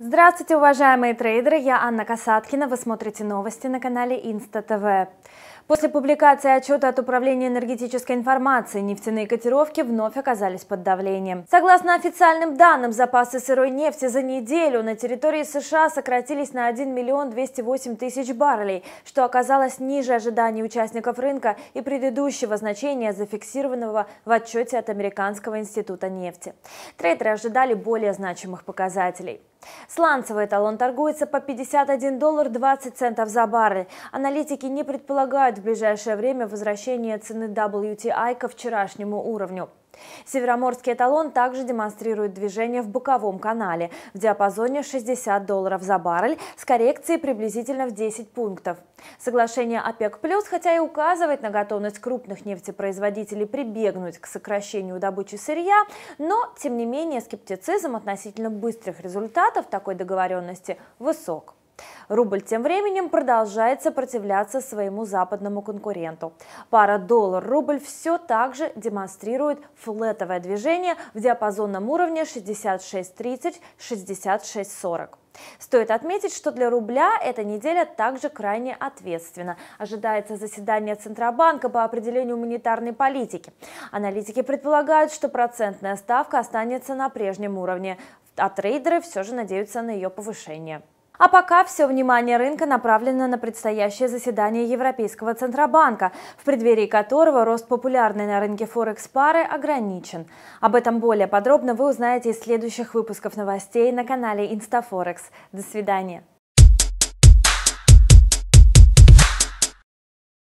Здравствуйте, уважаемые трейдеры! Я Анна Касаткина. Вы смотрите новости на канале Инста ТВ. После публикации отчета от Управления энергетической информации нефтяные котировки вновь оказались под давлением. Согласно официальным данным, запасы сырой нефти за неделю на территории США сократились на 1 миллион 208 тысяч баррелей, что оказалось ниже ожиданий участников рынка и предыдущего значения, зафиксированного в отчете от Американского института нефти. Трейдеры ожидали более значимых показателей. Сланцевый эталон торгуется по 51 доллар 20 центов за баррель. Аналитики не предполагают в ближайшее время возвращение цены WTI ко вчерашнему уровню. Североморский эталон также демонстрирует движение в боковом канале в диапазоне 60 долларов за баррель с коррекцией приблизительно в 10 пунктов. Соглашение ОПЕК+, хотя и указывает на готовность крупных нефтепроизводителей прибегнуть к сокращению добычи сырья, но, тем не менее, скептицизм относительно быстрых результатов такой договоренности высок. Рубль тем временем продолжает сопротивляться своему западному конкуренту. Пара доллар-рубль все так же демонстрирует флетовое движение в диапазонном уровне 66.30-66.40. Стоит отметить, что для рубля эта неделя также крайне ответственна. Ожидается заседание Центробанка по определению монетарной политики. Аналитики предполагают, что процентная ставка останется на прежнем уровне, а трейдеры все же надеются на ее повышение. А пока все внимание рынка направлено на предстоящее заседание Европейского Центробанка, в преддверии которого рост популярной на рынке Форекс-пары ограничен. Об этом более подробно вы узнаете из следующих выпусков новостей на канале Инстафорекс. До свидания.